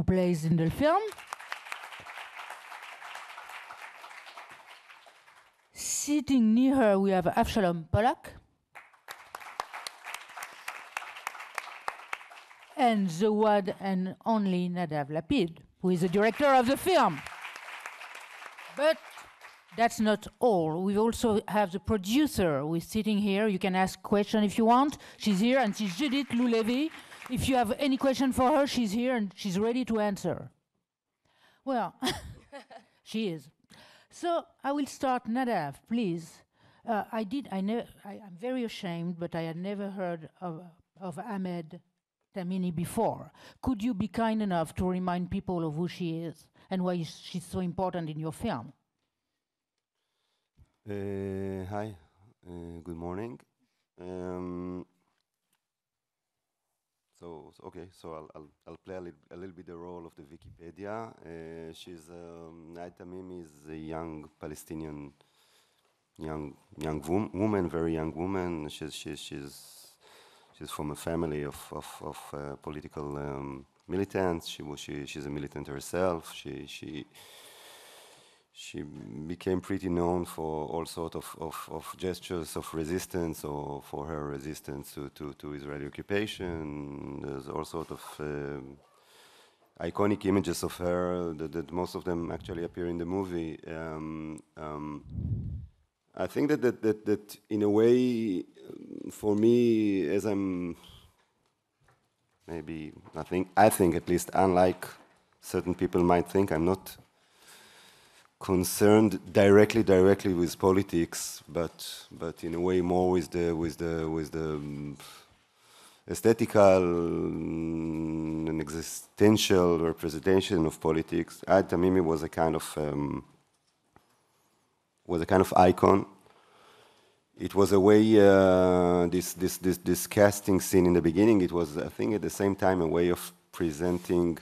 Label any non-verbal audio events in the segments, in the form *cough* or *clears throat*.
who plays in the film. Sitting near her, we have Avshalom Polak. and the one and only Nadav Lapid, who is the director of the film. But that's not all. We also have the producer who is sitting here. You can ask questions if you want. She's here, and she's Judith Loulevi, if you have any question for her, she's here and she's ready to answer. Well, *laughs* she is. So I will start Nadav, please. Uh, I did. I never. I'm very ashamed, but I had never heard of of Ahmed Tamini before. Could you be kind enough to remind people of who she is and why she's so important in your film? Uh, hi. Uh, good morning. Um, so, so, okay, so I'll, I'll, I'll play a, li a little bit the role of the Wikipedia. Uh, she's um, Naid Tamimi is a young Palestinian, young young wom woman, very young woman. She's she's she's she's from a family of of, of uh, political um, militants. She was she she's a militant herself. She she she became pretty known for all sorts of, of, of, gestures of resistance or for her resistance to, to, to Israeli occupation. There's all sorts of uh, iconic images of her that, that, most of them actually appear in the movie. Um, um, I think that, that, that, that in a way, for me, as I'm maybe, I think, I think at least, unlike certain people might think, I'm not concerned directly directly with politics, but but in a way more with the with the with the um, aesthetical mm, and existential representation of politics. Ad Tamimi was a kind of um, was a kind of icon. It was a way uh, this, this this this casting scene in the beginning. It was I think at the same time a way of presenting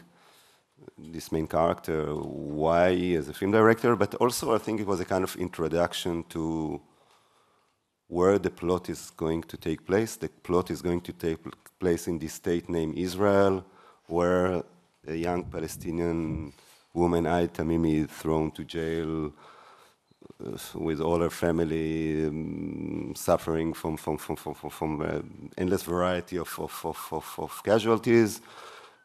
this main character, why as a film director, but also I think it was a kind of introduction to where the plot is going to take place. The plot is going to take place in this state named Israel, where a young Palestinian woman, Aid Tamimi, is thrown to jail uh, with all her family um, suffering from, from, from, from, from, from uh, endless variety of, of, of, of, of casualties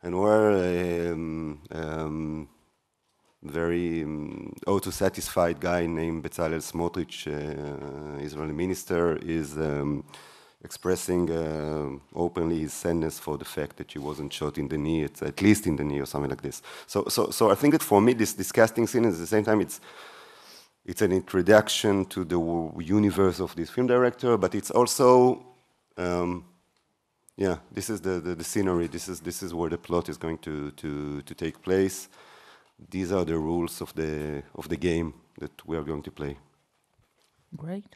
and were um, um, very um, auto-satisfied guy named Bezalel Smotrich, uh, Israeli minister, is um, expressing uh, openly his sadness for the fact that she wasn't shot in the knee, at, at, least in the knee or something like this. So, so, so I think that for me, this disgusting scene is at the same time it's it's an introduction to the universe of this film director, but it's also um, yeah, this is the, the, the, scenery. This is this is where the plot is going to, to, to take place. These are the rules of the of the game that we are going to play. Great.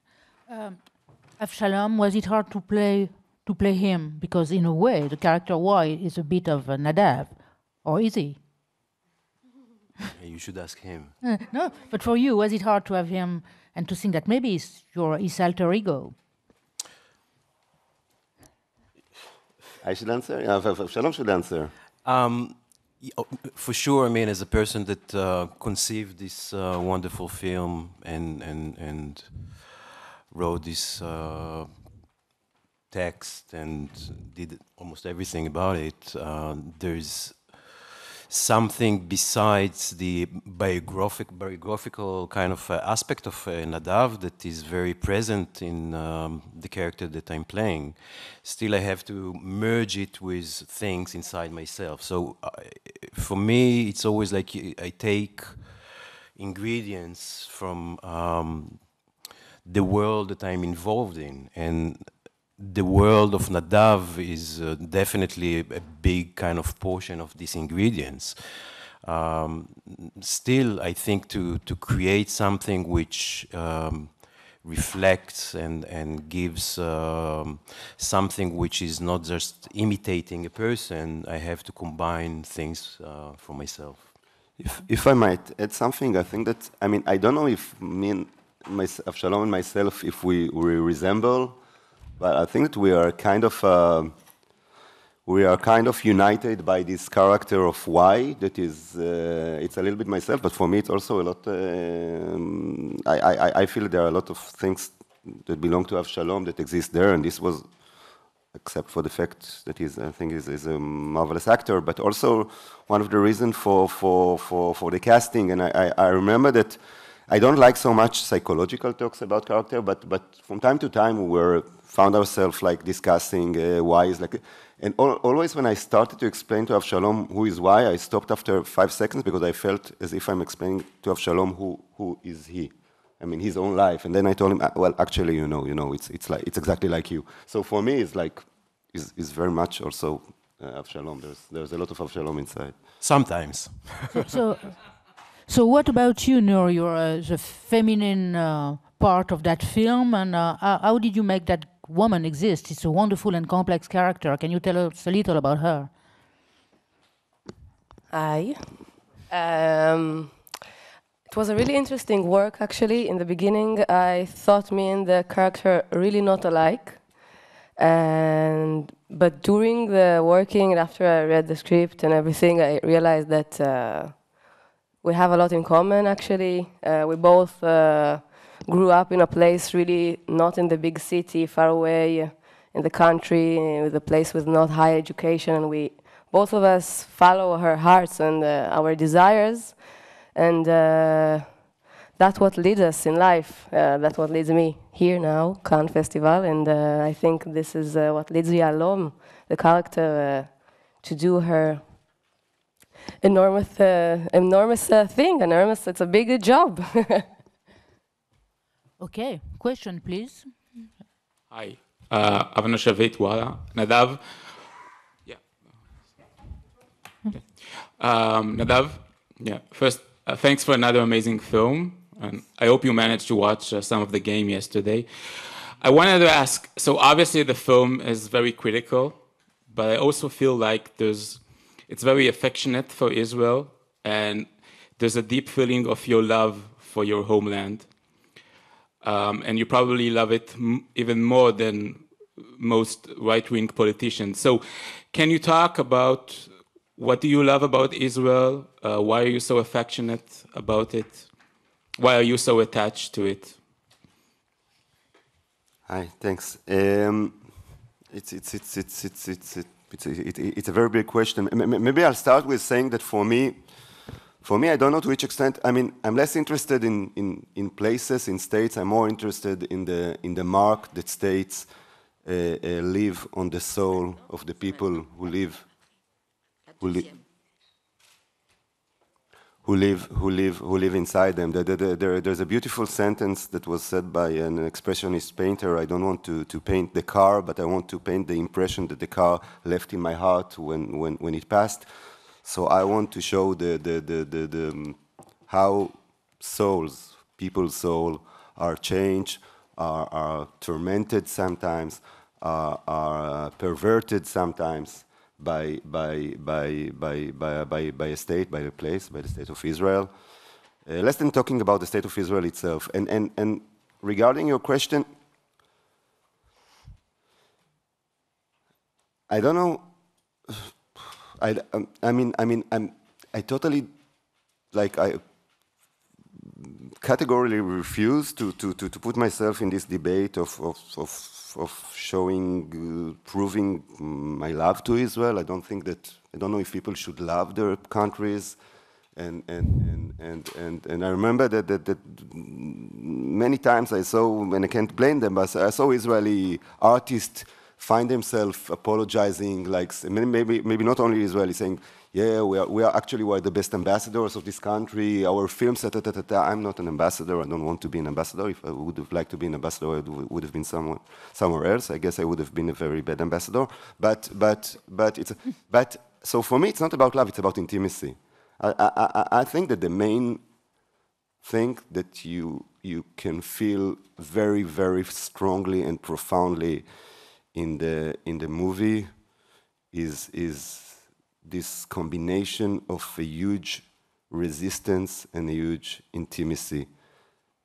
Um, Avshalom, was it hard to play to play him because in a way the character Y is a bit of a Nadav, or is he? you should ask him. Uh, no, but for you, was it hard to have him and to think that maybe it's your his alter ego? I should answer? Shalom should answer. Um, oh, for sure, I mean, as a person that uh, conceived this uh, wonderful film and, and, and wrote this uh, text and did almost everything about it, uh, there's something besides the biographic, biographical kind of uh, aspect of uh, Nadav that is very present in um, the character that I'm playing. Still, I have to merge it with things inside myself. So, uh, for me, it's always like I take ingredients from um, the world that I'm involved in and the world of nadav is uh, definitely a big kind of portion of these ingredients. Um, still, I think to to create something which um, reflects and and gives um, something which is not just imitating a person, I have to combine things uh, for myself. If if I might add something, I think that I mean I don't know if me and myself, Shalom and myself, if we, we resemble but I think we are kind of uh, we are kind of united by this character of why that is uh, it's a little bit myself, but for me it's also a lot. Um, I, I I feel there are a lot of things that belong to Avshalom that exist there, and this was except for the fact that he's, I think, is, is a marvelous actor, but also one of the reasons for, for, for, for the casting. And I, I, I remember that I don't like so much psychological talks about character, but, but from time to time we were, found ourselves like discussing uh, why is like, and al always when I started to explain to Avshalom who is why, I stopped after five seconds because I felt as if I'm explaining to Avshalom who, who is he. I mean, his own life. And then I told him, ah, well, actually, you know, you know, it's, it's, like, it's exactly like you. So for me, it's like, is, is very much also uh, Avshalom. There's, there's a lot of Avshalom inside. Sometimes. so, so so what about you, Nur? You're uh, the feminine uh, part of that film, and uh, how did you make that woman exist? It's a wonderful and complex character. Can you tell us a little about her? Hi. Um, it was a really interesting work, actually. In the beginning, I thought me and the character really not alike. And but during the working, and after I read the script and everything, I realized that uh, we have a lot in common, actually. Uh, we both uh, grew up in a place really not in the big city, far away uh, in the country, uh, with a place with not high education. And we, both of us follow our hearts and uh, our desires. And that's what leads us in life. that's what leads me here now, Cannes Festival. And I think this is what leads Yalom, the character, to do her enormous, uh, enormous uh, thing, enormous, it's a big job. *laughs* okay, question please. Hi, uh, Avnashavit Wala, Nadav. Yeah. Um, Nadav, yeah, first, uh, thanks for another amazing film. And I hope you managed to watch uh, some of the game yesterday. I wanted to ask so, obviously, the film is very critical, but I also feel like there's it's very affectionate for Israel, and there's a deep feeling of your love for your homeland. Um, and you probably love it even more than most right-wing politicians. So, can you talk about what do you love about Israel? Uh, why are you so affectionate about it? Why are you so attached to it? Hi, thanks. Um, it's it's it's it's it's it's it's a, it, it's a very big question. Maybe I'll start with saying that for me, for me, I don't know to which extent. I mean, I'm less interested in, in, in places, in states. I'm more interested in the in the mark that states uh, uh, live on the soul of the people who live who live who live who live who live inside them. There, there, there, there's a beautiful sentence that was said by an expressionist painter. I don't want to, to paint the car, but I want to paint the impression that the car left in my heart when when, when it passed. So I want to show the the the, the, the um, how souls, people's soul, are changed, are, are tormented sometimes, are uh, perverted sometimes by, by, by, by, by, by, by a state, by a place, by the state of Israel. Uh, less than talking about the state of Israel itself. And, and, and regarding your question, I don't know. *sighs* I, um, I mean, I mean, I'm, I totally, like, I categorically refuse to, to, to, to put myself in this debate of, of, of of showing, uh, proving my love to Israel. I don't think that, I don't know if people should love their countries. And, and, and, and, and, and I remember that, that, that many times I saw, and I can't blame them, but I saw Israeli artists find themselves apologizing, like maybe, maybe not only Israeli saying, yeah, we are, we are actually we're the best ambassadors of this country, our films, ta, ta, ta, ta, ta. I'm not an ambassador, I don't want to be an ambassador. If I would have liked to be an ambassador, I would have been somewhere, somewhere else. I guess I would have been a very bad ambassador. But, but, but, it's, but so for me, it's not about love, it's about intimacy. I, I, I think that the main thing that you, you can feel very, very strongly and profoundly in the, in the movie is, is this combination of a huge resistance and a huge intimacy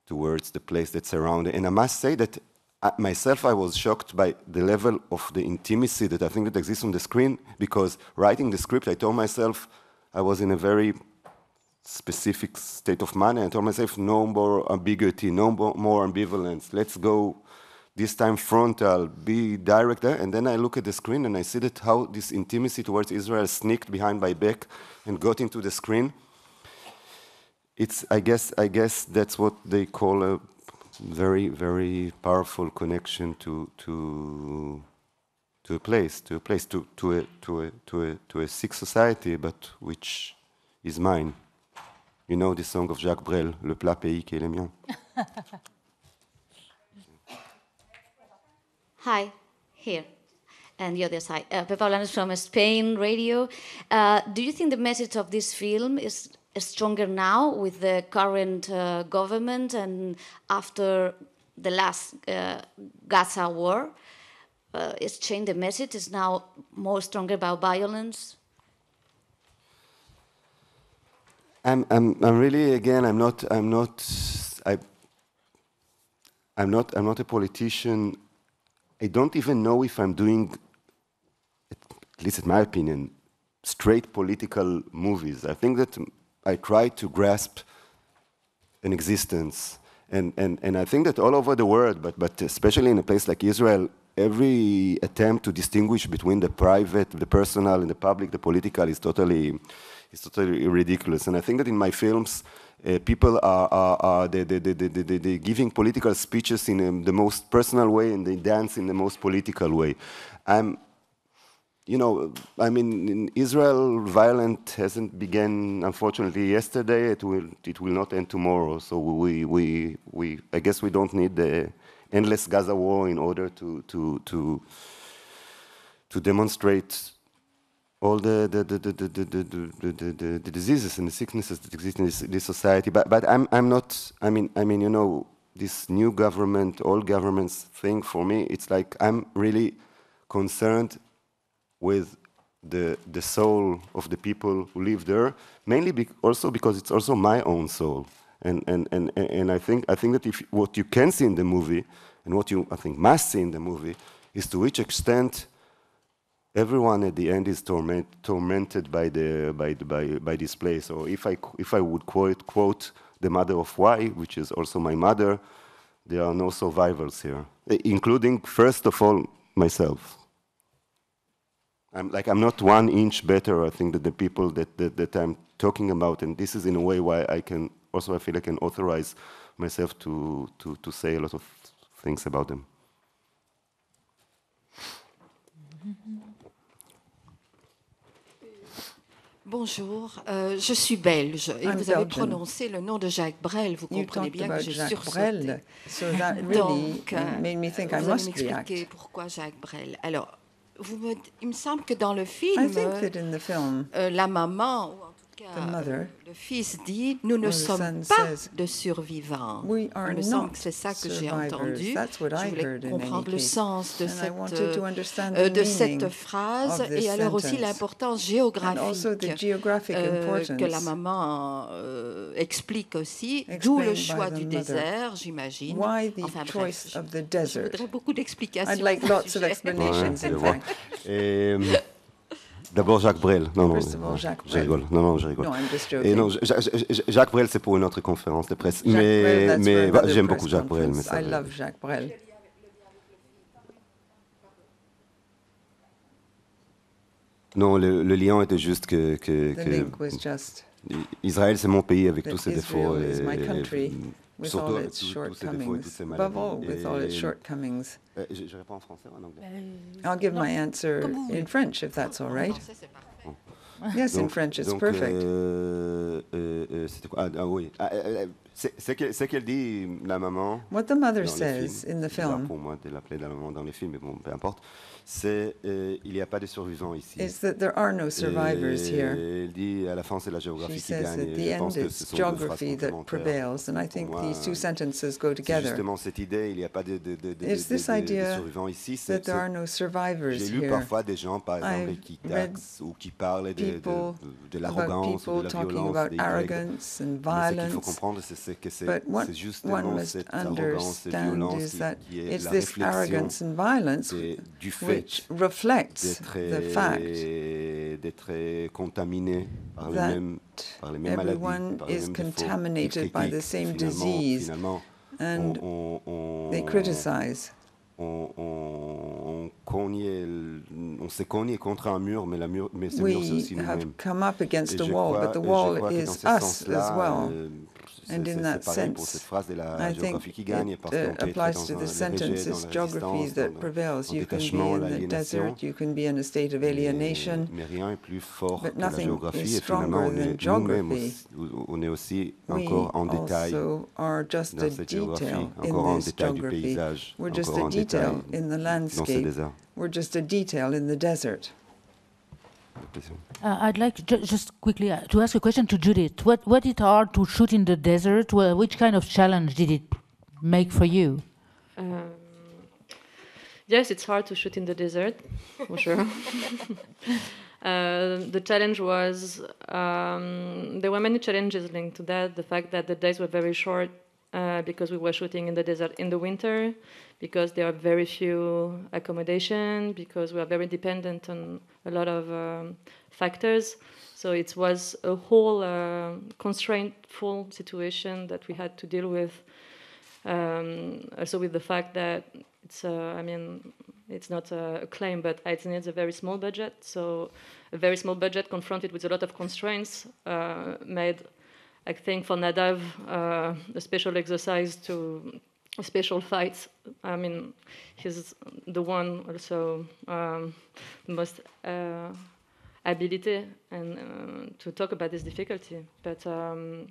towards the place that's around. And I must say that uh, myself, I was shocked by the level of the intimacy that I think that exists on the screen because writing the script, I told myself I was in a very specific state of mind. And I told myself, no more ambiguity, no more ambivalence. Let's go this time frontal, be direct there. And then I look at the screen and I see that how this intimacy towards Israel sneaked behind my back and got into the screen. It's, I guess, I guess that's what they call a very, very powerful connection to to to a place, to a place, to to a to a to a to a sick society, but which is mine. You know the song of Jacques Brel, Le plat pays qui est le mien. *laughs* Hi, here. And the other side. Uh, Pepa Bolanos from Spain Radio. Uh, do you think the message of this film is stronger now with the current uh, government and after the last uh, Gaza war? Uh, it's changed the message, is now more stronger about violence? I'm, I'm, I'm really again I'm not I'm not I, I'm not I'm not a politician I don't even know if I'm doing, at least in my opinion, straight political movies. I think that I try to grasp an existence. And, and, and I think that all over the world, but, but especially in a place like Israel, every attempt to distinguish between the private, the personal, and the public, the political is totally, is totally ridiculous. And I think that in my films, uh, people are, are, are they, they, they, they, they, giving political speeches in um, the most personal way and they dance in the most political way. I'm, you know, I mean, in Israel, violence hasn't began, unfortunately, yesterday. It will, it will not end tomorrow. So we, we, we, I guess we don't need the endless Gaza war in order to, to, to, to demonstrate all the the, the, the, the, the, the, the, diseases and the sicknesses that exist in this, this society. But, but I'm, I'm not, I mean, I mean, you know, this new government, all governments thing for me, it's like I'm really concerned with the, the soul of the people who live there, mainly be also because it's also my own soul. And, and, and, and I, think, I think that if what you can see in the movie, and what you, I think, must see in the movie, is to which extent everyone at the end is torment, tormented by, the, by, by, by this place. Or if I, if I would quote, quote the mother of why, which is also my mother, there are no survivors here, eh, including, first of all, myself. I'm like I'm not one inch better. I think that the people that, that, that I'm talking about, and this is in a way why I can also I feel I can authorize myself to to to say a lot of things about them. Mm -hmm. Bonjour, euh, je suis belge et vous avez prononcé le nom de Jacques Brel. Vous comprenez bien que je suis Donc, euh, vous allez pourquoi Jacques Brel. Alors, vous il me semble que dans le film, euh, la maman car le fils dit, nous ne sommes pas de survivants. c'est ça que j'ai entendu. Je voulais comprendre le sens de cette, euh, de cette phrase et alors aussi l'importance géographique euh, que la maman euh, explique aussi, d'où le choix du désert, j'imagine. Enfin, bref, a je voudrais beaucoup d'explications. Like D'abord Jacques Brel. Non, non, Je rigole. Non, non, je rigole. Et non, Jacques Brel, c'est pour une autre conférence de presse. mais mais bah, j'aime beaucoup Jacques Brel. Jacques Brel. Non, le, lien était juste que. Israël, c'est mon pays avec tous ses défauts. Et, with all its shortcomings. Above all, with all its shortcomings. I'll give my answer in French, if that's all right. Yes, in French, it's perfect. Euh, euh, euh, what the mother says in the film. c'est euh, il n'y a pas de survivants ici. et, here. Elle dit à la fin c'est la géographie She qui gagne. et Je pense que ce sont geography deux prevails, and I think moi, these two sentences go together. Justement cette idée, il n'y a pas de, de, de, de, survivants ici. That J'ai lu parfois des gens par exemple qui taxent ou qui parlent de, de, l'arrogance, de la violence, about arrogance and violence. Mais ce qu'il faut comprendre, c'est que c'est justement cette arrogance, cette violence qui est la réflexion du fait which reflects the fact d'être contaminé par is contaminated by the same disease, and on, they criticize. contre un mur, mais, aussi nous And in that sense, I think it uh, applies to the sentences, geography that prevails. You can be in the desert, you can be in a state of alienation, but nothing is stronger than geography. We also are just a detail in this geography. We're just a detail in the landscape. We're just a detail in the desert. Uh, I'd like ju just quickly uh, to ask a question to Judith. What, what it hard to shoot in the desert? Well, which kind of challenge did it make for you? Um, yes, it's hard to shoot in the desert, for sure. *laughs* Uh, the challenge was um, there were many challenges linked to that. The fact that the days were very short uh, because we were shooting in the desert in the winter, because there are very few accommodation, because we are very dependent on a lot of um, factors. So it was a whole uh, constraintful situation that we had to deal with. Um, also with the fact that it's, uh, I mean, it's not a claim, but it needs a very small budget. So a very small budget confronted with a lot of constraints uh, made, I think, for Nadav uh, a special exercise to special fights. I mean, he's the one also um, most uh, ability and uh, to talk about this difficulty. But um,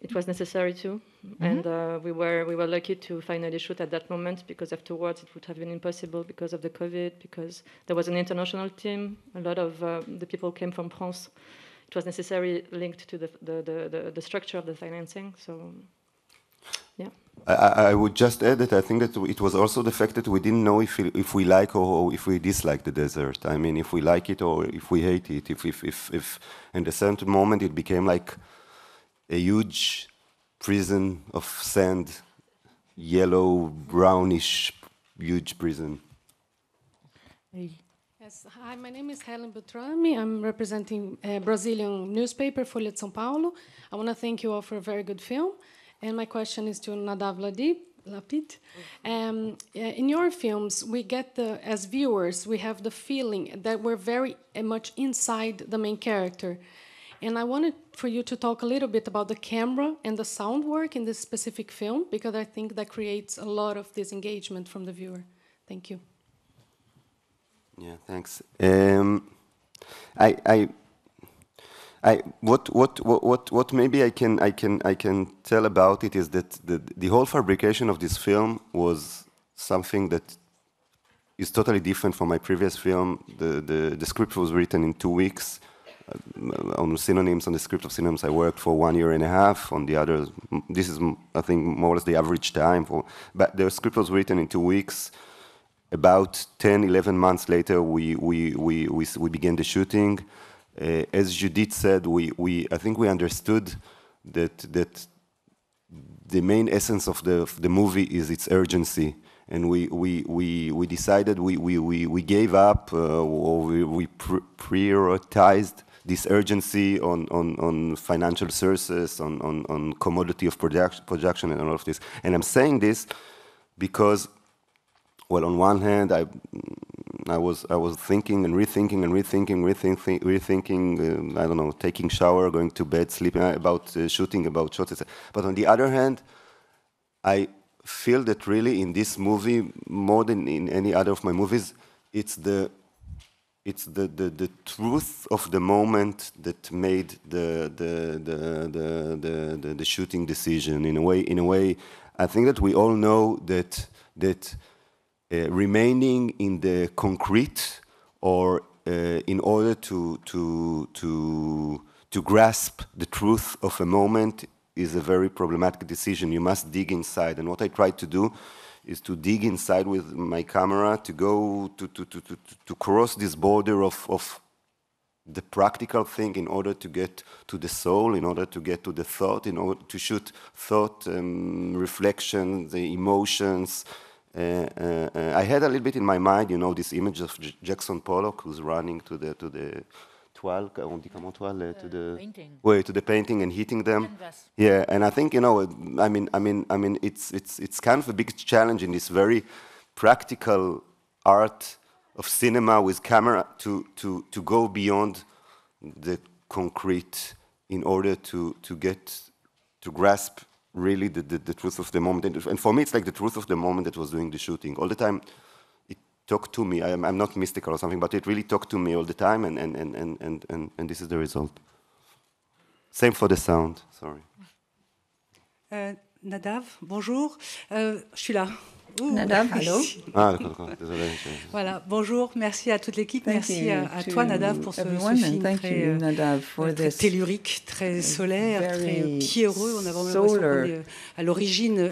it was necessary too, mm-hmm. and uh, we were we were lucky to finally shoot at that moment because afterwards it would have been impossible because of the COVID. Because there was an international team, a lot of uh, the people came from France. It was necessary linked to the the, the, the, the structure of the financing. So I, I, would just add that I think that it was also the fact that we didn't know if, if we like or if we dislike the desert. I mean, if we like it or if we hate it. If, if, if, if in the certain moment it became like a huge prison of sand, yellow, brownish, huge prison. Yes, hi, my name is Helen Butrami. I'm representing a Brazilian newspaper, Folha de São Paulo. I want to thank you all for a very good film. And my question is to Nadav Ladib. Lapid. Um, uh, in your films, we get the, as viewers, we have the feeling that we're very uh, much inside the main character. And I wanted for you to talk a little bit about the camera and the sound work in this specific film, because I think that creates a lot of disengagement from the viewer. Thank you. Yeah, thanks. Um, I, I I, what, what, what, what, maybe I can, I, can, I can tell about it is that the, the whole fabrication of this film was something that is totally different from my previous film. The, the, the script was written in two weeks. Uh, on synonyms, on the script of synonyms, I worked for one year and a half. On the other, this is, I think, more or less the average time. For, but the script was written in two weeks. About 10, 11 months later, we, we, we, we, we began the shooting. Uh, as Judith said, we, we I think we understood that that the main essence of the of the movie is its urgency, and we we we, we decided we we, we, we gave up uh, or we, we prioritized this urgency on, on, on financial sources, on, on, on commodity of product, production, and all of this. And I'm saying this because, well, on one hand, I I was I was thinking and rethinking and rethinking, rethinking, rethinking. Um, I don't know, taking shower, going to bed, sleeping uh, about uh, shooting, about shots. But on the other hand, I feel that really in this movie, more than in any other of my movies, it's the it's the, the, the truth of the moment that made the the, the, the, the, the, the shooting decision in a way in a way I think that we all know that that uh, remaining in the concrete or uh, in order to, to, to, to grasp the truth of a moment is a very problematic decision. You must dig inside. And what I tried to do is to dig inside with my camera, to go to, to, to, to, to cross this border of, of the practical thing in order to get to the soul, in order to get to the thought, in order to shoot thought, um, reflection, the emotions, uh, uh, uh, I had a little bit in my mind, you know, this image of J Jackson Pollock who's running to the to the toile, on dit comment toile, eh, to the painting. way to the painting and hitting them. Canvas. Yeah, and I think you know, I mean, I mean, I mean, it's it's it's kind of a big challenge in this very practical art of cinema with camera to to to go beyond the concrete in order to to get to grasp really the, the, the, truth of the moment. And, and, for me, it's like the truth of the moment that was doing the shooting. All the time, it talked to me. I, am not mystical or something, but it really talked to me all the time, and, and, and, and, and, and, and this is the result. Same for the sound, sorry. Uh, Nadav, bonjour. Uh, je suis là. Nadav, ah, hello. Voilà, bonjour, merci à toute l'équipe, merci à, toi Nadav pour ce, ce film très, euh, tellurique, très solaire, très pierreux. On vraiment l'impression qu'on est euh, à l'origine,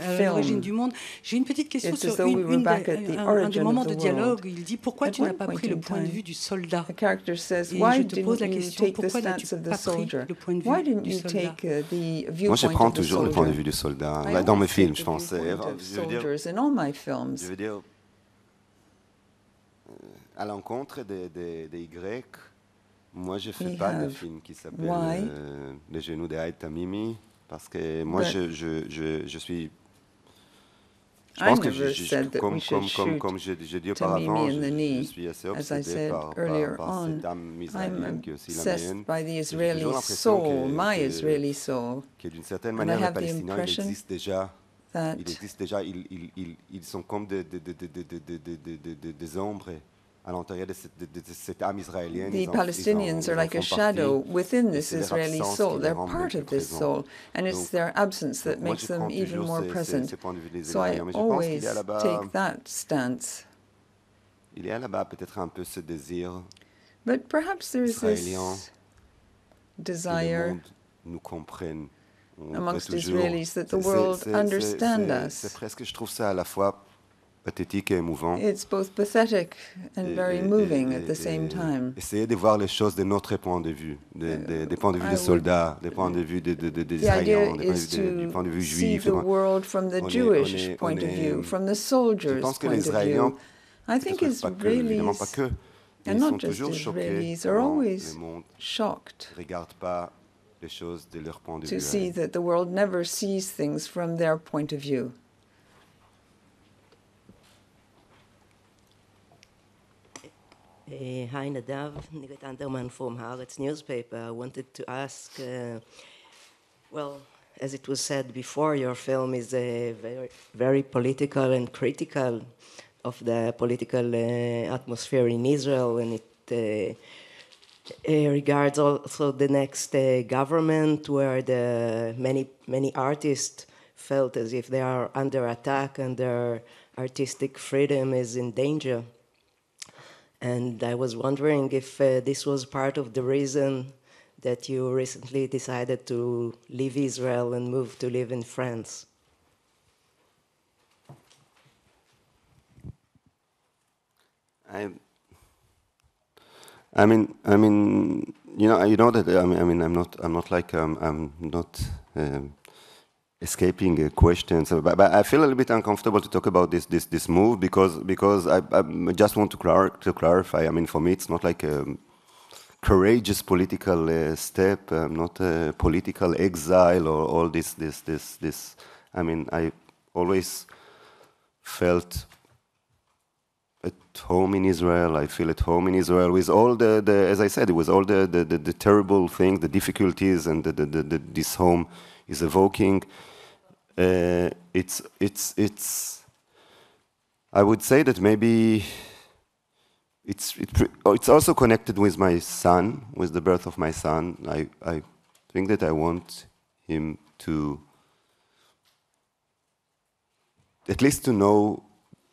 du monde. J'ai une petite question sur une, une de, un, un, des moments de dialogue. Il dit pourquoi tu n'as pas pris le point de vue du soldat Et je uh, te pose la question pourquoi n'as-tu pas pris le point de vue du soldat Moi, je prends toujours le point de vue du soldat. Dans mes films, je pense my films. Je veux dire, euh, à l'encontre des, des, des, Grecs, moi je ne fais We pas de film qui s'appelle euh, Les genoux de Haït Tamimi, parce que moi je, je, je, je suis je pense que je, je, comme, comme, comme, comme je, je dis auparavant, je, je suis assez obsédé par, par, par cette âme israélienne qui est aussi la mienne. J'ai toujours l'impression que, que, que d'une certaine manière, les Palestiniens existent déjà that il existe déjà, ils, ils, ils sont comme des, des, des, des des, des, des, des ombres à l'intérieur de, cette âme israélienne. The Palestinians are like a shadow within this Israeli soul. They're part of this soul, and it's their absence that makes them even more present. So I always take that stance. Il y a là-bas peut-être un peu ce désir But perhaps there is this desire nous comprenne amongst Israelis, that the world understand us. C'est presque, je trouve ça à la fois pathétique et émouvant. It's both pathetic and very moving at the same time. Essayer de voir les choses de notre point de vue, de, uh, des points de vue des soldats, des points de vue des de, de, des Israéliens, des points de vue juifs. See the world from the Jewish point of view, from the soldier's point of view. Je pense que les I think really and not just Israelis, are always shocked. Regardent pas les choses de leur point de to vue. see that the world never sees things from their point of view. Eh, hi, Nadav. a Anderman from Haaretz newspaper. I wanted to ask, uh, well, as it was said before, your film is uh, very, very political and critical of the political uh, atmosphere in Israel, and it uh, uh, regards also the next uh, government, where the many many artists felt as if they are under attack and their artistic freedom is in danger. And I was wondering if uh, this was part of the reason that you recently decided to leave Israel and move to live in France. I'm I mean, I mean, you know, you know that I mean, I mean, I'm not, I'm not like, um, I'm not um, escaping uh, questions, uh, but, but, I feel a little bit uncomfortable to talk about this, this, this move because, because I, I just want to, clar to clarify. I mean, for me, it's not like a courageous political uh, step, am uh, not a political exile or all this, this, this, this. I mean, I always felt home in Israel. I feel at home in Israel with all the, the as I said, with all the, the, the, the terrible things, the difficulties, and the, the, the, this home is evoking. Uh, it's, it's, it's, I would say that maybe it's, it, oh, it's also connected with my son, with the birth of my son. I, I think that I want him to, at least to know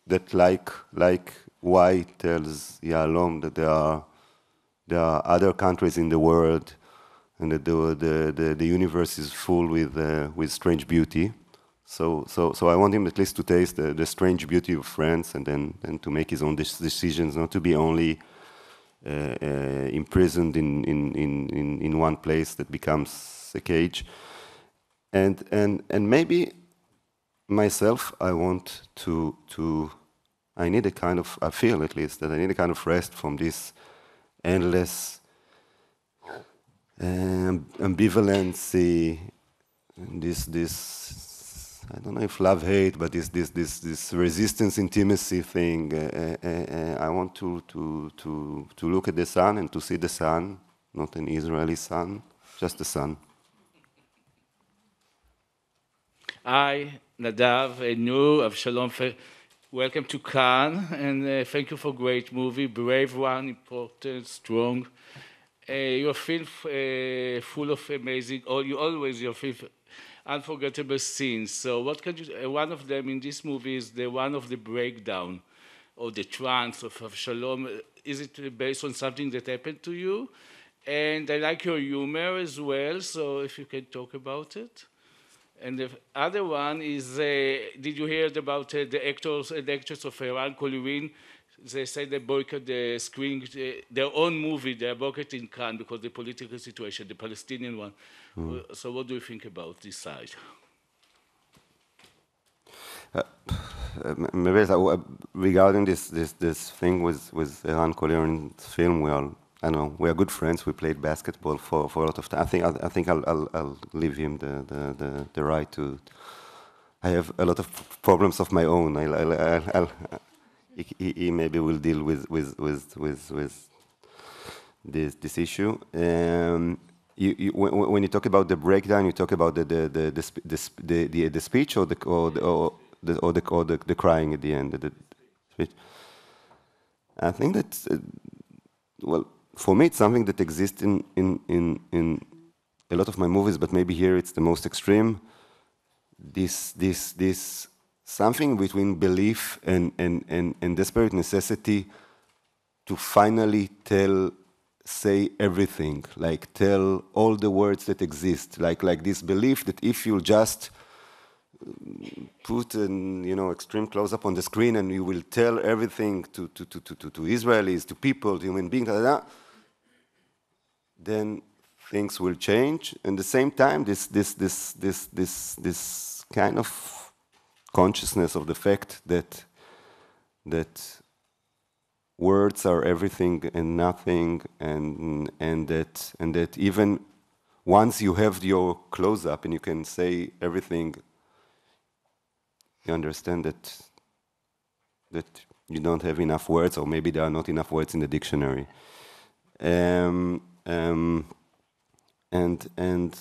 that like, like why tells Yalom that there are, there are other countries in the world and that the, the, the, the universe is full with, uh, with strange beauty. So, so, so I want him at least to taste the, the strange beauty of France and then and to make his own decisions, not to be only uh, uh, imprisoned in, in, in, in one place that becomes a cage. And, and, and maybe myself, I want to, to I need a kind of, I feel at least, that I need a kind of rest from this endless ambivalence. Um, ambivalency, this, this, I don't know if love hate, but this, this, this, this resistance intimacy thing. Uh, uh, uh, I want to, to, to, to look at the sun and to see the sun, not an Israeli sun, just the sun. I, Nadav, and Avshalom. of Shalom. Fe- welcome to Cannes, and uh, thank you for great movie, brave one, important, strong. Uh, your film uh, full of amazing, or you always your film, unforgettable scenes. So what can you? Uh, one of them in this movie is the one of the breakdown, or the trance of, of Shalom. Uh, is it uh, based on something that happened to you? And I like your humor as well. So if you can talk about it. And the other one is, uh, did you hear about uh, the actors and uh, actors of Iran, uh, Koliwin? They said they boycott the screen, uh, their own movie, they're boycotting Cannes because the political situation, the Palestinian one. Mm. So what do you think about this side? maybe regarding this, this, this thing with, with Iran Koliwin's film, we are I know we are good friends. We played basketball for, for a lot of time. I think I, I think I'll, I'll, I'll leave him the, the, the, the, right to. I have a lot of problems of my own. I'll, I'll, I'll he, he, maybe will deal with with with with, with this this issue. Um, you, you, when, when you talk about the breakdown, you talk about the the the the the, the, the, the speech or the or the or the or, the, or the, crying at the end. The, speech. I think that uh, well for me, it's something that exists in, in, in, in a lot of my movies, but maybe here it's the most extreme. This, this, this something between belief and, and, and, and desperate necessity to finally tell, say everything, like tell all the words that exist, like, like this belief that if you just mm, put an you know extreme close up on the screen and you will tell everything to to, to, to, to Israelis, to people, to human beings, blah, blah, blah, then things will change. And the same time, this, this, this, this, this, this kind of consciousness of the fact that, that words are everything and nothing, and, and, that, and that even once you have your close up and you can say everything, you understand that, that you don't have enough words, or maybe there are not enough words in the dictionary. Um, um, and and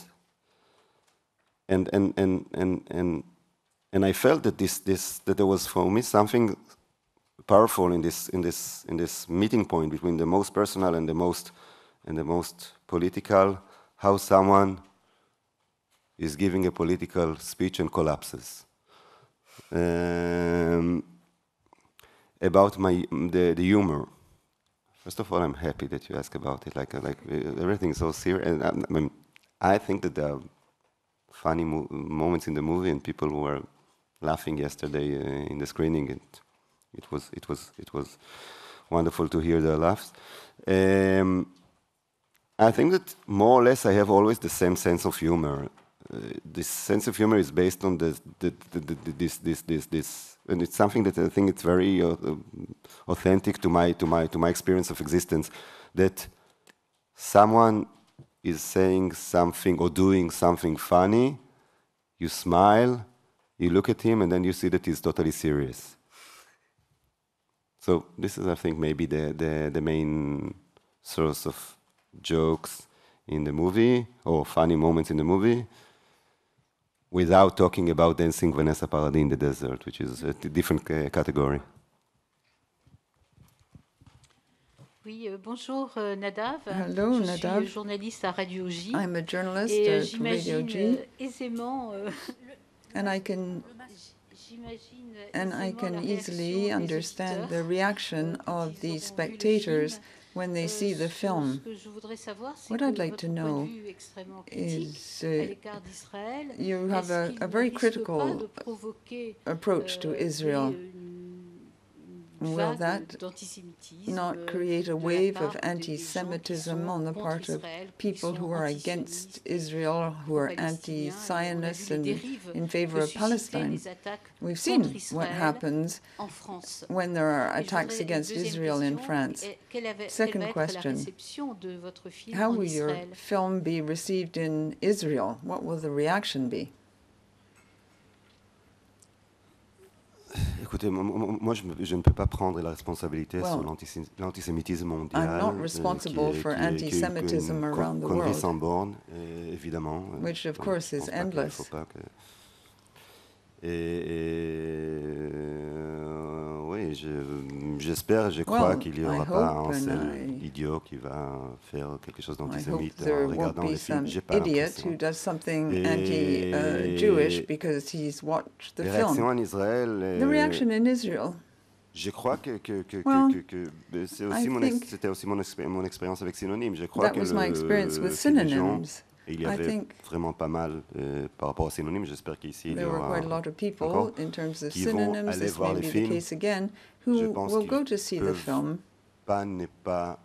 and and and and and and I felt that this this that there was for me something powerful in this in this in this meeting point between the most personal and the most and the most political how someone is giving a political speech and collapses um, about my the, the humor First of all, I'm happy that you ask about it. Like, uh, like uh, everything's so serious. And uh, I, mean, I think that the funny mo moments in the movie and people were laughing yesterday uh, in the screening. it it was, it was, it was wonderful to hear their laughs. Um, I think that more or less I have always the same sense of humor. Uh, this sense of humor is based on this, this, this, this, this, and it's something that I think it's very uh, uh, authentic to my to my to my experience of existence. That someone is saying something or doing something funny, you smile, you look at him, and then you see that he's totally serious. So this is, I think, maybe the the, the main source of jokes in the movie or funny moments in the movie without talking about dancing Vanessa Paradis in the desert, which is a different uh, category. Oui, euh, bonjour euh, Nadav. Hello, je Nadav. suis journaliste à Radio J. I'm a journalist et euh, at Radio J. aisément. *laughs* and I can. And I can easily understand the reaction of the spectators when they see the euh, film. What I'd like to know is uh, you have a, a very critical approach to euh, Israel. Euh, will that not create a wave of anti Semitism on the part of people who are against Israel, who are anti Zionists and in favor of Palestine? We've seen what happens when there are attacks against Israel in France. Second question How will your film be received in Israel? What will the reaction be? Écoutez, moi, moi je, je, ne peux pas prendre la responsabilité well, sur l'antisémitisme mondial. I'm not euh, responsible qui, for antisemitism around the world. sans borne, euh, évidemment. Euh, Which of course is endless. Et, et, j'espère, je, je, crois qu'il n'y aura pas un seul idiot qui va faire quelque chose d'antisémite en regardant les films. J'ai pas l'impression. Et les réactions en Israël... Je crois que, que, que, well, que c'était aussi, mon, expérience avec Synonyme. Je crois que le, gens et il y avait vraiment pas mal euh, par rapport aux synonymes. J'espère qu'ici, il y aura encore qui vont aller voir le film. Again, Je pense qu'ils ne peuvent pas ne pas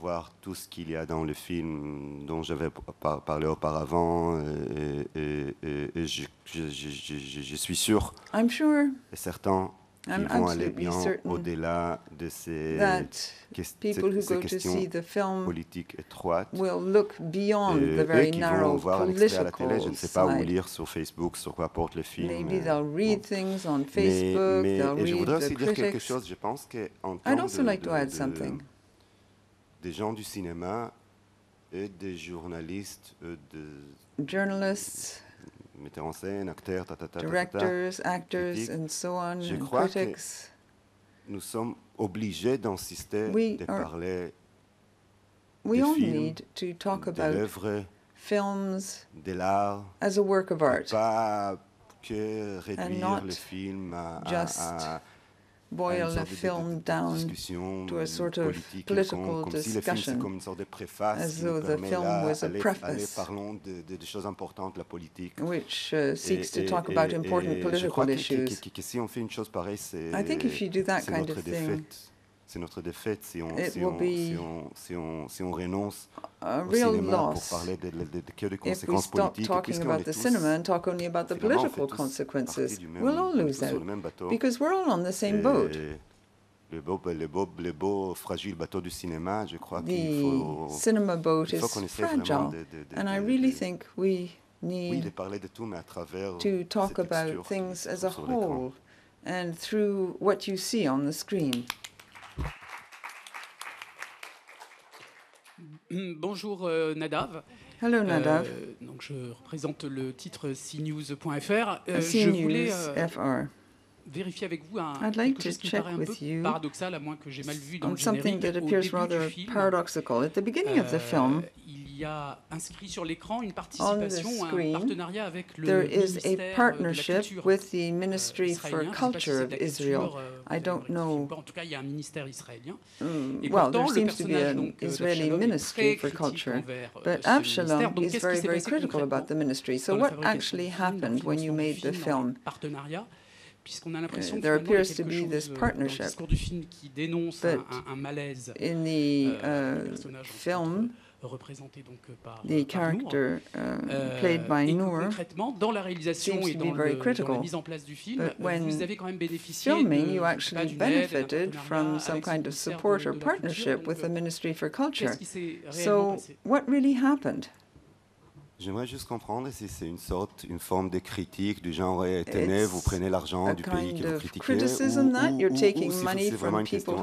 voir tout ce qu'il y a dans le film dont j'avais par parlé auparavant. Euh, et, et, et, je, je, je, je, suis sûr I'm sure. et certain qui vont aller bien au-delà de ces, questions politiques étroites. et euh, qui vont voir un à la télé, je ne sais pas, où lire sur Facebook sur quoi porte le film. Euh, mais, je voudrais aussi dire quelque chose, je pense qu'en tant que des gens du cinéma et des journalistes, des journalistes so on, Je crois nous sommes obligés d'insister, de parler we films, need to talk about de films de l'art, as a work of art, pas que réduire le film à boil the film down to a sort of political discussion, as though the film was a preface, de, de, choses importantes, la politique, which uh, seeks to talk about important political issues. I think if you do that kind of thing, c'est notre défaite si on, si on, si on, si on, si on, renonce au cinéma pour parler de, de, de, que des conséquences politiques. Talking about the cinema and talk only about the political consequences, we'll all lose out because we're all on the same boat. Le beau, le, beau, le beau fragile bateau du cinéma, je crois qu'il faut, cinema boat il faut qu'on essaie fragile, de, de, and I really think we need oui, de parler de tout, mais à travers to talk about things as a whole and through what you see on the screen. *clears throat* Bonjour euh, Nadav. Hello euh, Nadav. je représente le titre cnews.fr. Euh, euh, je voulais vérifier avec vous un I'd quelque qui paradoxal, à moins que j'ai mal vu dans le film. il y a inscrit sur l'écran une participation, screen, un partenariat avec le there is a partnership with the euh, Ministry for Culture of Israel. Euh, I don't know. En tout cas, il y a un ministère israélien. Mm, well, pourtant, there seems to be an euh, Israeli ministry for culture, but Avshalom is very, very critical about the ministry. So, what actually happened when you made the film? puisqu'on a l'impression uh, there appears to be this partnership. Discours du film qui dénonce un, malaise in the uh, film the character uh, played by Noor seems to be very critical. But when filming, you actually benefited from some kind of support or partnership with the euh, Ministry for Culture. So, what really happened? J'aimerais juste comprendre si c'est une sorte, une forme de critique du genre tenez, vous prenez l'argent du pays que vous critiquez, ou, si c'est vraiment une question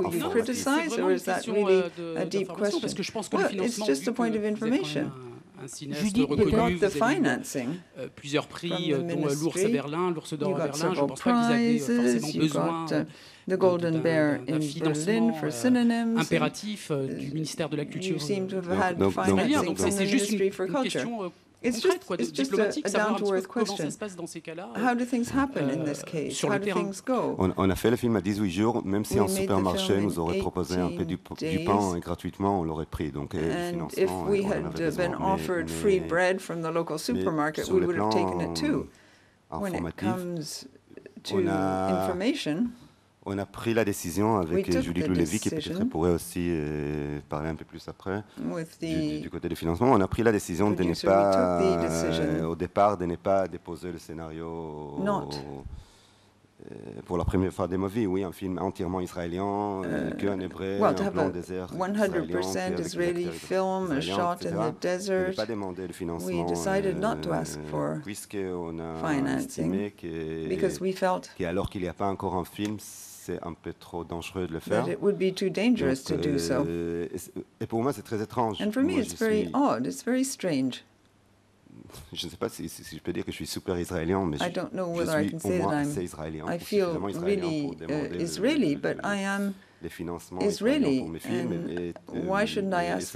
Parce que je pense que well, le financement, vu que vous point of un cinéaste reconnu, vous avez eu plusieurs prix, euh, dont euh, l'ours à Berlin, l'ours d'or à Berlin. Je ne pense pas qu'ils avaient euh, forcément besoin uh, The Golden Bear in Berlin for Impératif du ministère de la Culture. Donc c'est juste une question It's just, quoi, it's diplomatique, savoir un petit peu comment ça se passe dans ces cas-là. How do things happen in this euh, case? Sur How le do Things go? On, on, a fait le film à 18 jours, même si We un supermarché nous aurait proposé un peu du, du pain et gratuitement, on l'aurait pris. Donc, and financement, if we on had been offered mais, free bread from the local supermarket, we would have taken it too. When it comes to information, on a pris la décision avec euh, Julie Gloulevi, qui peut-être pourrait aussi euh, parler un peu plus après, du, côté du financement. On a pris la décision de ne pas, euh, au départ, de ne pas déposer le scénario pour la première fois de ma vie. oui, un film entièrement israélien, uh, que hébreu, well, un désert 100% Israeli film shot in the desert. On pas demandé le financement. We puisqu'on a financing, estimé que, alors qu'alors qu'il n'y a pas encore un film, c'est un peu trop dangereux de le faire. it would be too dangerous to do so. Euh, et pour moi, c'est très étrange. And for me, it's very odd. It's very strange. Je ne sais pas si, je peux dire que je suis super israélien, mais je, don't know je suis I au israélien. I feel really uh, Israeli, but I am mes why shouldn't I ask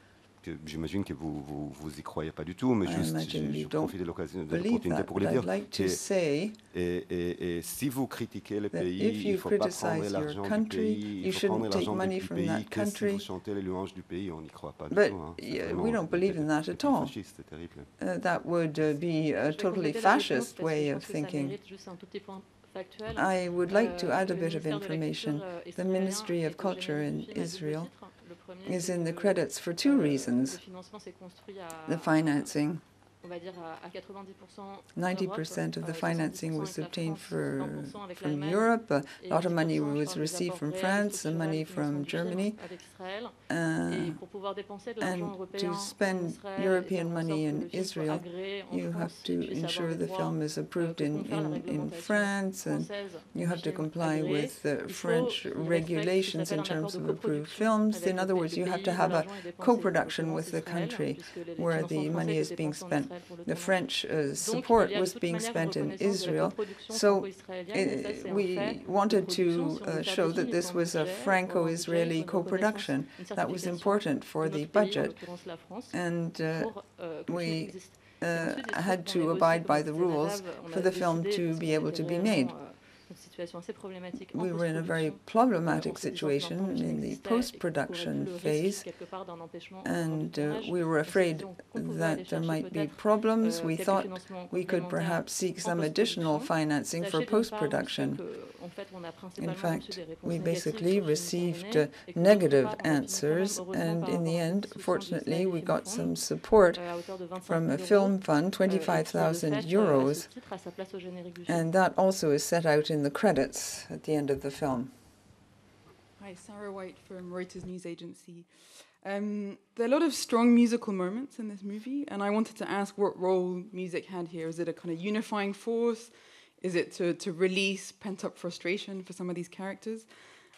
j'imagine que vous, vous, vous, y croyez pas du tout, mais ah, juste, je, je profite de l'occasion, de l'opportunité pour le dire. Like que, et, et, si vous critiquez le pays, il ne faut pas prendre l'argent du pays, il faut prendre l'argent du, pays, que si vous chantez les louanges du pays, on n'y croit pas du tout. Hein. we don't believe in that at all. C'est terrible. Uh, that would uh, be a totally fascist way of thinking. I would like to euh, add a bit of information. The Ministry of Culture in Israel is in the credits for two reasons. The financing 90% of the euh, financing was obtained for, from Europe, a lot of money was received from France, some money from Germany, uh, and to spend European money in Israel, euh, you have to ensure the film is approved in, in, in France, and you have to comply with the French regulations in terms of approved films. In other words, you have to have a co-production with the country where the money is being spent the French uh, support was being spent in Israel. So we wanted to uh, show that this was a Franco Israeli co production. That was important for the budget. And uh, euh, we uh, had to abide by the rules for the film to be able to be made. Euh, we were in a very problematic situation in the post-production phase, and uh, we were afraid that there might be problems. Euh, we thought we could perhaps seek some additional financing for post-production. In fact, we basically received uh, negative answers, and in the end, fortunately, we got some support euh, from a film fund, euh, 25,000 euros, and that also is set out in the credit credits at the end of the film. Hi, Sarah White from Reuters News Agency. Um, there are a lot of strong musical moments in this movie, and I wanted to ask what role music had here. Is it a kind of unifying force? Is it to, to release pent up frustration for some of these characters?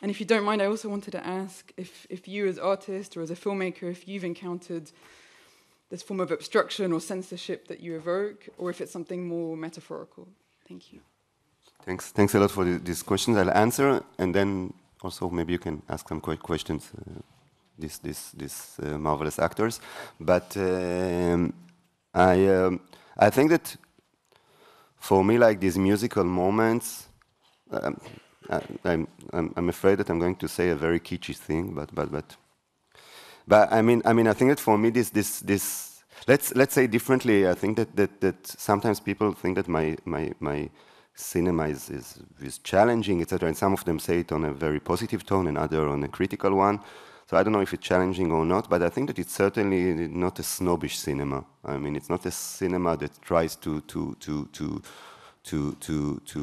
And if you don't mind, I also wanted to ask if, if you, as artist or as a filmmaker, if you've encountered this form of obstruction or censorship that you evoke, or if it's something more metaphorical. Thank you. Thanks, thanks a lot for these questions. I'll answer, and then also maybe you can ask some questions. Uh, these this uh, marvelous actors, but um, I um, I think that for me, like these musical moments, um, I, am I'm, I'm afraid that I'm going to say a very kitschy thing, but but but but I mean I mean I think that for me this this this let's let's say differently. I think that that that sometimes people think that my my my cinema is, is, is challenging, etc. And some of them say it on a very positive tone and other on a critical one. So I don't know if it's challenging or not, but I think that it's certainly not a snobbish cinema. I mean, it's not a cinema that tries to to to to to to to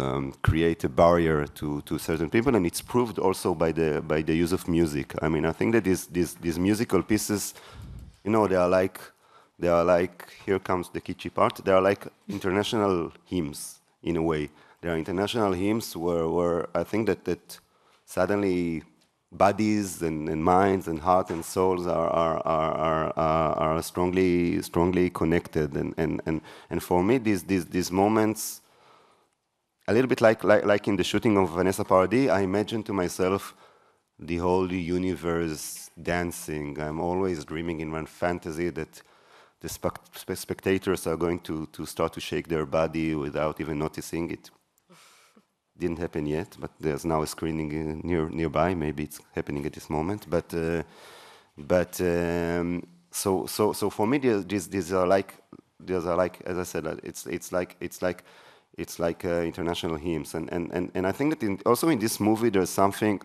um, create a barrier to to certain people, and it's proved also by the by the use of music. I mean, I think that these these these musical pieces, you know, they are like they are like here comes the kitschy part. They are like international hymns in a way. There are international hymns where, where I think that, that suddenly bodies and, and minds and heart and souls are, are, are, are, are strongly, strongly connected. And, and, and, and for me, these, these, these moments, a little bit like, like, like in the shooting of Vanessa Paradis, I imagine to myself the whole universe dancing. I'm always dreaming in my fantasy that the spectators are going to, to start to shake their body without even noticing it. *laughs* Didn't happen yet, but there's now a screening uh, near nearby. Maybe it's happening at this moment. But uh, but um, so so so for me, these these are like these are like as I said, uh, it's it's like it's like it's like uh, international hymns, and and and and I think that in, also in this movie there's something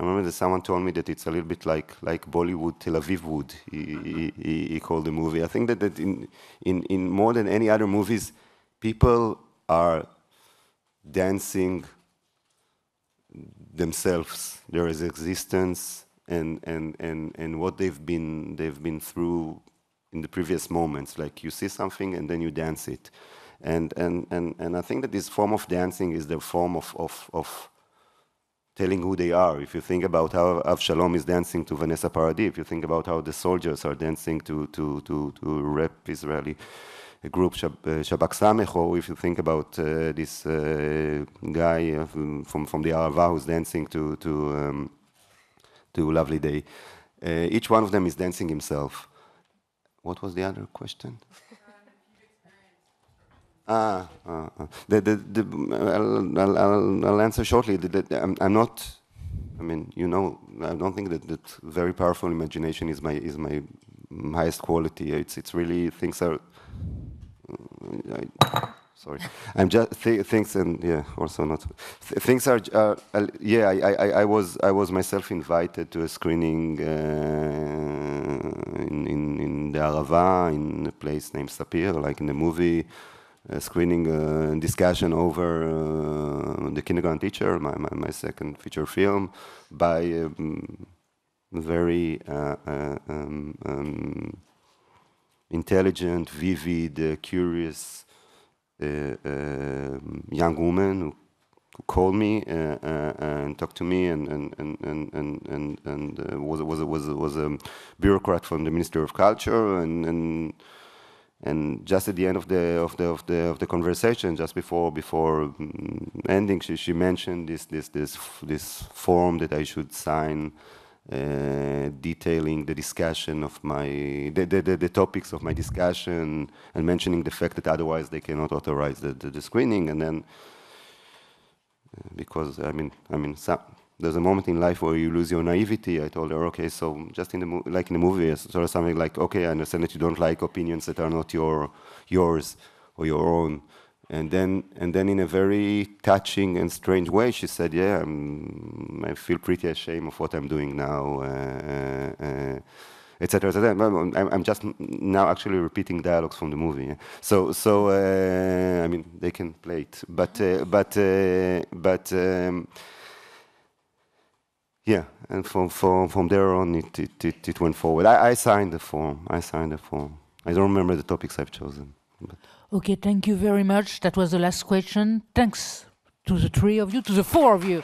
I remember that someone told me that it's a little bit like like Bollywood, Tel Aviv wood. He, he, he called the movie. I think that, that in, in in more than any other movies, people are dancing themselves, their existence, and and and and what they've been they've been through in the previous moments. Like you see something and then you dance it, and and and and I think that this form of dancing is the form of of of telling who they are. If you think about how Avshalom is dancing to Vanessa Paradis, if you think about how the soldiers are dancing to, to, to, to Rep Israeli group uh, Shabak Samech, or if you think about uh, this uh, guy uh, from, from the Arava who's dancing to, to, um, to Lovely Day, uh, each one of them is dancing himself. What was the other question? Ah, ah, ah, The, the, the, I'll, I'll, I'll answer shortly. The, the, I'm, I'm not. I mean, you know, I don't think that, that very powerful imagination is my is my highest quality. It's it's really things are. Uh, I, sorry. I'm just th things and yeah, also not th things are uh, yeah. I, I I was I was myself invited to a screening uh, in, in in the Arava in a place named Sapir, like in the movie. A uh, screening uh, discussion over uh, the kindergarten teacher, my, my, my, second feature film, by um, very um, um, intelligent, vivid, curious young woman who called me uh, uh, and talked to me and and and and and, and, and uh, was was was was a bureaucrat from the Ministry of Culture and and and just at the end of the of the of the, of the conversation, just before before mm, ending, she, she mentioned this this this this form that I should sign, uh, detailing the discussion of my the, the, the, the, topics of my discussion and mentioning the fact that otherwise they cannot authorize the, the, the screening, and then uh, because I mean I mean some there's a moment in life where you lose your naivety. I told her, okay, so just in the like in the movie, sort of something like, okay, I understand that you don't like opinions that are not your yours or your own. And then, and then, in a very touching and strange way, she said, "Yeah, I'm, i feel pretty ashamed of what I'm doing now, etc." Uh, uh, uh, et I'm, I'm, just now actually repeating dialogues from the movie. Yeah? So, so uh, I mean, they can play it, but, uh, but, uh, but. Um, yeah, and from, from, from there on, it, it, it, it went forward. I, I, signed the form. I signed the form. I don't remember the topics I've chosen. But. Okay, thank you very much. That was the last question. Thanks to the three of you, to the four of you.